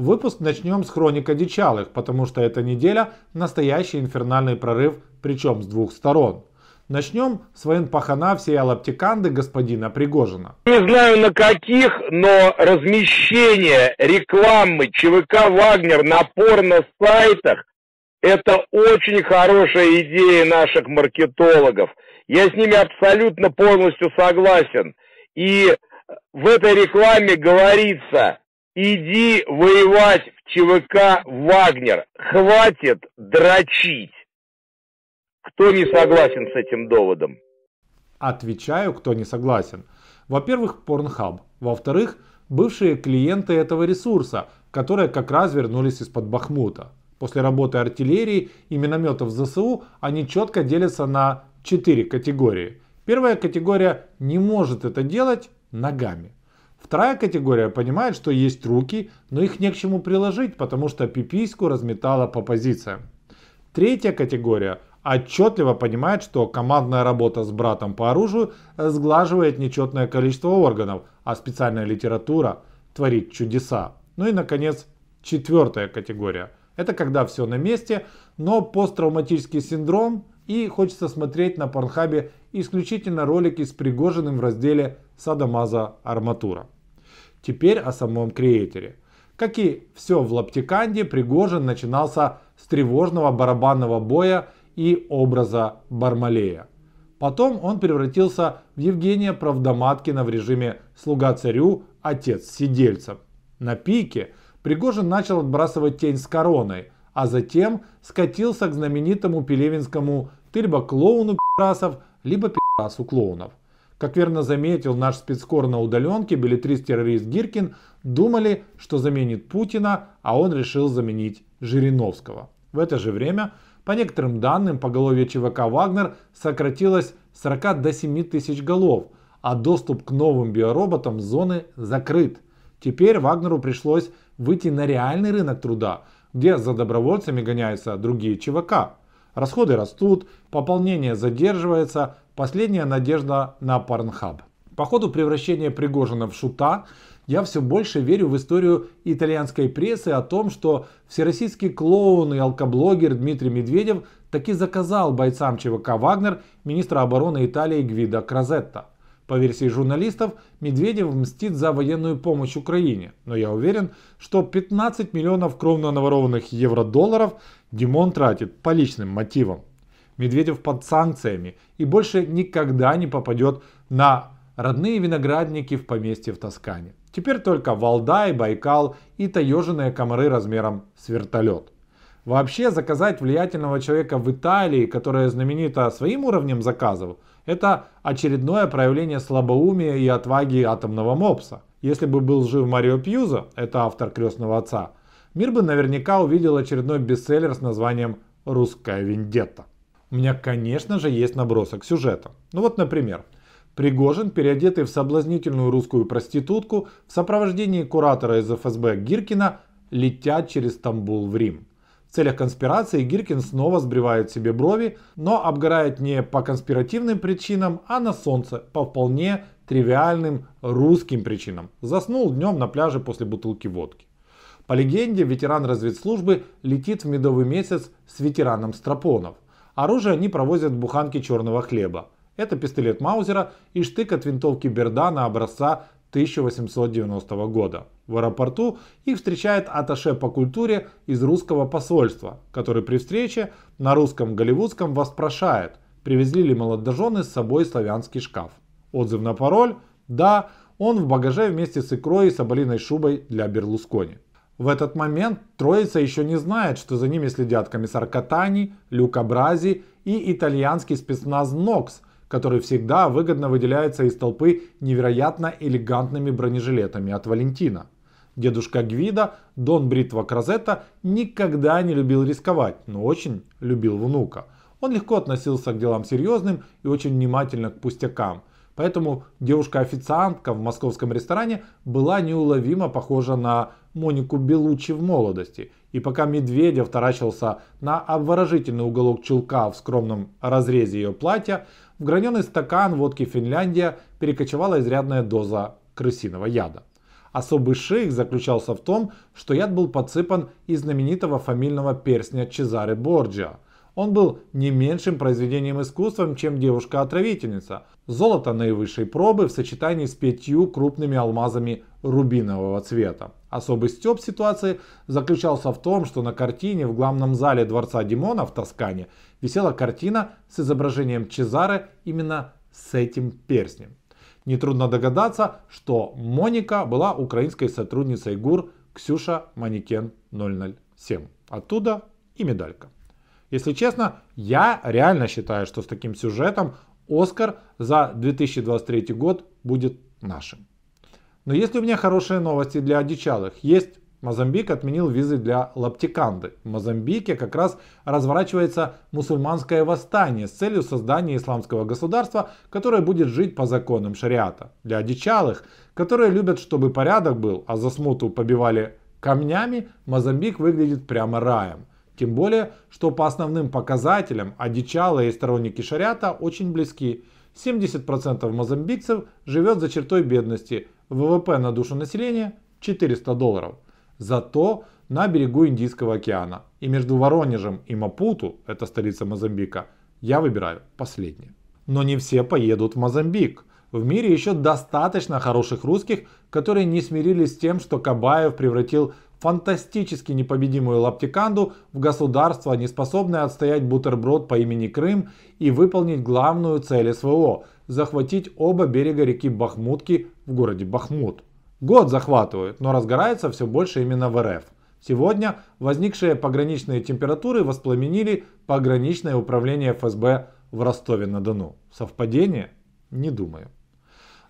Выпуск начнем с хроника одичалых, потому что эта неделя настоящий инфернальный прорыв, причем с двух сторон. Начнем с воен пахана всей алаптиканды господина Пригожина. Не знаю на каких, но размещение рекламы ЧВК «Вагнер» на порно-сайтах – это очень хорошая идея наших маркетологов. Я с ними абсолютно полностью согласен. И в этой рекламе говорится, Иди воевать в ЧВК «Вагнер». Хватит дрочить. Кто не согласен с этим доводом? Отвечаю, кто не согласен. Во-первых, Порнхаб. Во-вторых, бывшие клиенты этого ресурса, которые как раз вернулись из-под Бахмута. После работы артиллерии и минометов ЗСУ они четко делятся на четыре категории. Первая категория не может это делать ногами. Вторая категория понимает, что есть руки, но их не к чему приложить, потому что пипиську разметала по позициям. Третья категория отчетливо понимает, что командная работа с братом по оружию сглаживает нечетное количество органов, а специальная литература творит чудеса. Ну и, наконец, четвертая категория. Это когда все на месте, но посттравматический синдром и хочется смотреть на Порнхабе исключительно ролики с Пригожиным в разделе «Садомаза арматура». Теперь о самом креаторе. Как и все в Лаптиканде, Пригожин начинался с тревожного барабанного боя и образа Бармалея. Потом он превратился в Евгения Правдоматкина в режиме «Слуга царю, отец сидельцев». На пике Пригожин начал отбрасывать тень с короной, а затем скатился к знаменитому пелевинскому «Ты либо клоуну пи***расов, либо пи***расу клоунов». Как верно заметил наш спецкор на удаленке, билетрист-террорист Гиркин, думали, что заменит Путина, а он решил заменить Жириновского. В это же время, по некоторым данным, поголовье ЧВК «Вагнер» сократилось с 40 до 7 тысяч голов, а доступ к новым биороботам зоны закрыт. Теперь Вагнеру пришлось выйти на реальный рынок труда, где за добровольцами гоняются другие ЧВК. Расходы растут, пополнение задерживается, Последняя надежда на Порнхаб. По ходу превращения Пригожина в шута я все больше верю в историю итальянской прессы о том, что всероссийский клоун и алкоблогер Дмитрий Медведев таки заказал бойцам ЧВК «Вагнер» министра обороны Италии Гвида Кразетта. По версии журналистов, Медведев мстит за военную помощь Украине. Но я уверен, что 15 миллионов кровно наворованных евро-долларов Димон тратит по личным мотивам. Медведев под санкциями и больше никогда не попадет на родные виноградники в поместье в Тоскане. Теперь только Валдай, Байкал и таежные комары размером с вертолет. Вообще заказать влиятельного человека в Италии, которая знаменита своим уровнем заказов, это очередное проявление слабоумия и отваги атомного мопса. Если бы был жив Марио Пьюза, это автор «Крестного отца», мир бы наверняка увидел очередной бестселлер с названием «Русская вендетта» у меня, конечно же, есть набросок сюжета. Ну вот, например, Пригожин, переодетый в соблазнительную русскую проститутку, в сопровождении куратора из ФСБ Гиркина, летят через Стамбул в Рим. В целях конспирации Гиркин снова сбривает себе брови, но обгорает не по конспиративным причинам, а на солнце, по вполне тривиальным русским причинам. Заснул днем на пляже после бутылки водки. По легенде, ветеран разведслужбы летит в медовый месяц с ветераном Страпонов – Оружие они провозят в буханке черного хлеба. Это пистолет Маузера и штык от винтовки Бердана образца 1890 года. В аэропорту их встречает аташе по культуре из русского посольства, который при встрече на русском голливудском воспрошает, привезли ли молодожены с собой славянский шкаф. Отзыв на пароль – да, он в багаже вместе с икрой и соболиной шубой для Берлускони. В этот момент троица еще не знает, что за ними следят комиссар Катани, Люка Брази и итальянский спецназ Нокс, который всегда выгодно выделяется из толпы невероятно элегантными бронежилетами от Валентина. Дедушка Гвида, Дон Бритва Крозетта, никогда не любил рисковать, но очень любил внука. Он легко относился к делам серьезным и очень внимательно к пустякам – Поэтому девушка-официантка в московском ресторане была неуловимо похожа на Монику Белучи в молодости. И пока Медведев таращился на обворожительный уголок чулка в скромном разрезе ее платья, в граненый стакан водки Финляндия перекочевала изрядная доза крысиного яда. Особый шейх заключался в том, что яд был подсыпан из знаменитого фамильного перстня Чезаре Борджиа – он был не меньшим произведением искусства, чем девушка-отравительница. Золото наивысшей пробы в сочетании с пятью крупными алмазами рубинового цвета. Особый степ ситуации заключался в том, что на картине в главном зале дворца Димона в Тоскане висела картина с изображением Чезары именно с этим перстнем. Нетрудно догадаться, что Моника была украинской сотрудницей ГУР Ксюша Манекен 007. Оттуда и медалька. Если честно, я реально считаю, что с таким сюжетом Оскар за 2023 год будет нашим. Но есть у меня хорошие новости для одичалых. Есть Мозамбик отменил визы для лаптиканды. В Мозамбике как раз разворачивается мусульманское восстание с целью создания исламского государства, которое будет жить по законам шариата. Для одичалых, которые любят, чтобы порядок был, а за смуту побивали камнями, Мозамбик выглядит прямо раем. Тем более, что по основным показателям одичалые и сторонники шариата очень близки. 70% мозамбикцев живет за чертой бедности, ВВП на душу населения 400 долларов. Зато на берегу Индийского океана. И между Воронежем и Мапуту, это столица Мозамбика, я выбираю последнее. Но не все поедут в Мозамбик. В мире еще достаточно хороших русских, которые не смирились с тем, что Кабаев превратил фантастически непобедимую лаптиканду в государство, не способное отстоять бутерброд по имени Крым и выполнить главную цель СВО – захватить оба берега реки Бахмутки в городе Бахмут. Год захватывает, но разгорается все больше именно в РФ. Сегодня возникшие пограничные температуры воспламенили пограничное управление ФСБ в Ростове-на-Дону. Совпадение? Не думаю.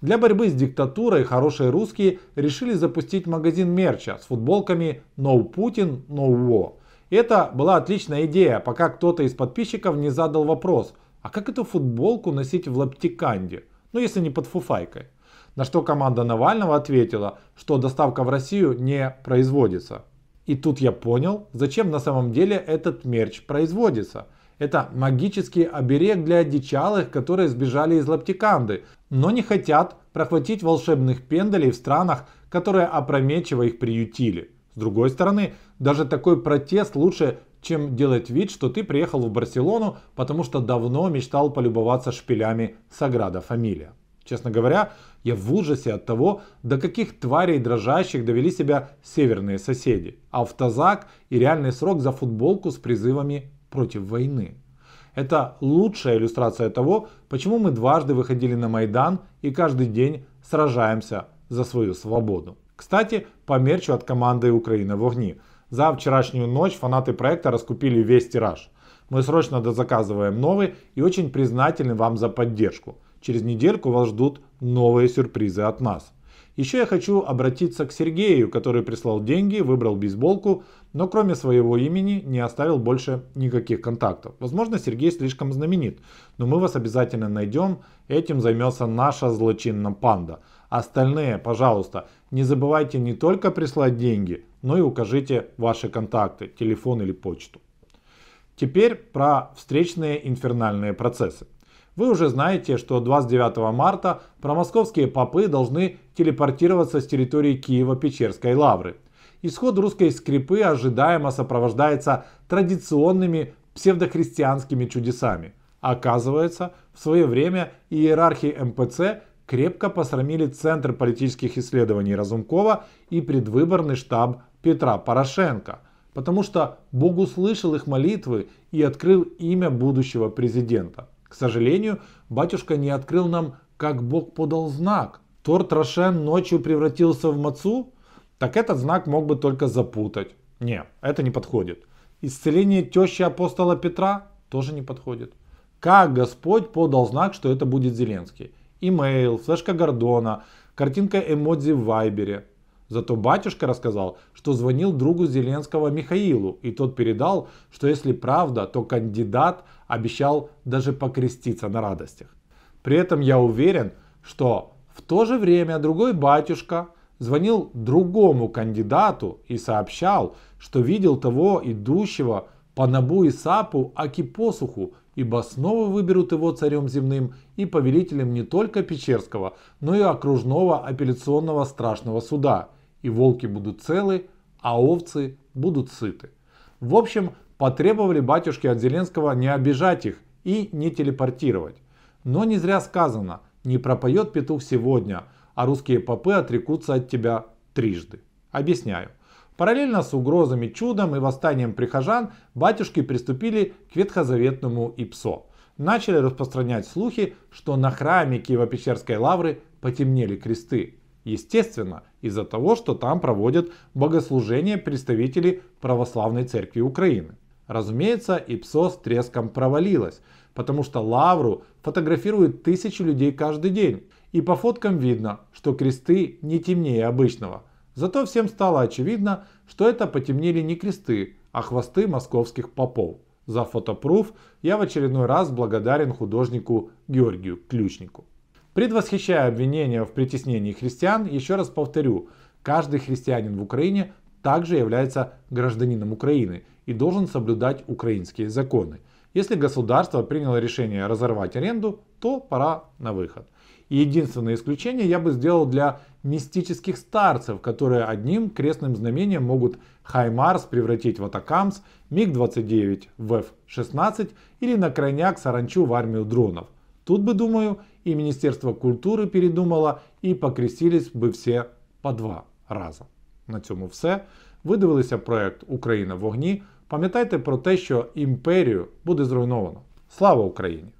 Для борьбы с диктатурой хорошие русские решили запустить магазин мерча с футболками «No Putin, no war». Это была отличная идея, пока кто-то из подписчиков не задал вопрос, а как эту футболку носить в лаптиканде, ну если не под фуфайкой. На что команда Навального ответила, что доставка в Россию не производится. И тут я понял, зачем на самом деле этот мерч производится – это магический оберег для одичалых, которые сбежали из Лаптиканды, но не хотят прохватить волшебных пенделей в странах, которые опрометчиво их приютили. С другой стороны, даже такой протест лучше, чем делать вид, что ты приехал в Барселону, потому что давно мечтал полюбоваться шпилями Саграда Фамилия. Честно говоря, я в ужасе от того, до каких тварей дрожащих довели себя северные соседи. Автозак и реальный срок за футболку с призывами против войны. Это лучшая иллюстрация того, почему мы дважды выходили на Майдан и каждый день сражаемся за свою свободу. Кстати, по мерчу от команды «Украина в огне». За вчерашнюю ночь фанаты проекта раскупили весь тираж. Мы срочно дозаказываем новый и очень признательны вам за поддержку. Через недельку вас ждут новые сюрпризы от нас. Еще я хочу обратиться к Сергею, который прислал деньги, выбрал бейсболку, но кроме своего имени не оставил больше никаких контактов. Возможно, Сергей слишком знаменит, но мы вас обязательно найдем. Этим займется наша злочинная панда. Остальные, пожалуйста, не забывайте не только прислать деньги, но и укажите ваши контакты, телефон или почту. Теперь про встречные инфернальные процессы. Вы уже знаете, что 29 марта промосковские попы должны телепортироваться с территории Киева-Печерской лавры. Исход русской скрипы ожидаемо сопровождается традиционными псевдохристианскими чудесами. Оказывается, в свое время иерархии МПЦ крепко посрамили Центр политических исследований Разумкова и предвыборный штаб Петра Порошенко, потому что Бог услышал их молитвы и открыл имя будущего президента – к сожалению, батюшка не открыл нам, как Бог подал знак. Торт Рошен ночью превратился в мацу? Так этот знак мог бы только запутать. Не, это не подходит. Исцеление тещи апостола Петра тоже не подходит. Как Господь подал знак, что это будет Зеленский? Имейл, флешка Гордона, картинка эмодзи в Вайбере. Зато батюшка рассказал, что звонил другу Зеленского Михаилу, и тот передал, что если правда, то кандидат обещал даже покреститься на радостях. При этом я уверен, что в то же время другой батюшка звонил другому кандидату и сообщал, что видел того идущего по Набу и Сапу аки посуху, ибо снова выберут его царем земным и повелителем не только Печерского, но и окружного апелляционного страшного суда – и волки будут целы, а овцы будут сыты. В общем, потребовали батюшки от Зеленского не обижать их и не телепортировать. Но не зря сказано, не пропоет петух сегодня, а русские попы отрекутся от тебя трижды. Объясняю. Параллельно с угрозами, чудом и восстанием прихожан, батюшки приступили к ветхозаветному ИПСО. Начали распространять слухи, что на храме Киево-Печерской лавры потемнели кресты. Естественно, из-за того, что там проводят богослужение представители Православной Церкви Украины. Разумеется, ИПСО с треском провалилась, потому что лавру фотографируют тысячи людей каждый день. И по фоткам видно, что кресты не темнее обычного. Зато всем стало очевидно, что это потемнели не кресты, а хвосты московских попов. За фотопруф я в очередной раз благодарен художнику Георгию Ключнику. Предвосхищая обвинения в притеснении христиан, еще раз повторю, каждый христианин в Украине также является гражданином Украины и должен соблюдать украинские законы. Если государство приняло решение разорвать аренду, то пора на выход. единственное исключение я бы сделал для мистических старцев, которые одним крестным знамением могут Хаймарс превратить в Атакамс, МиГ-29 в F-16 или на крайняк Саранчу в армию дронов. Тут бы, думаю, и Министерство культуры передумало, і покрестились би все по два рази. На цьому все. Ви дивилися проект Україна в вогні. Пам'ятайте про те, що імперію буде зруйновано. Слава Україні!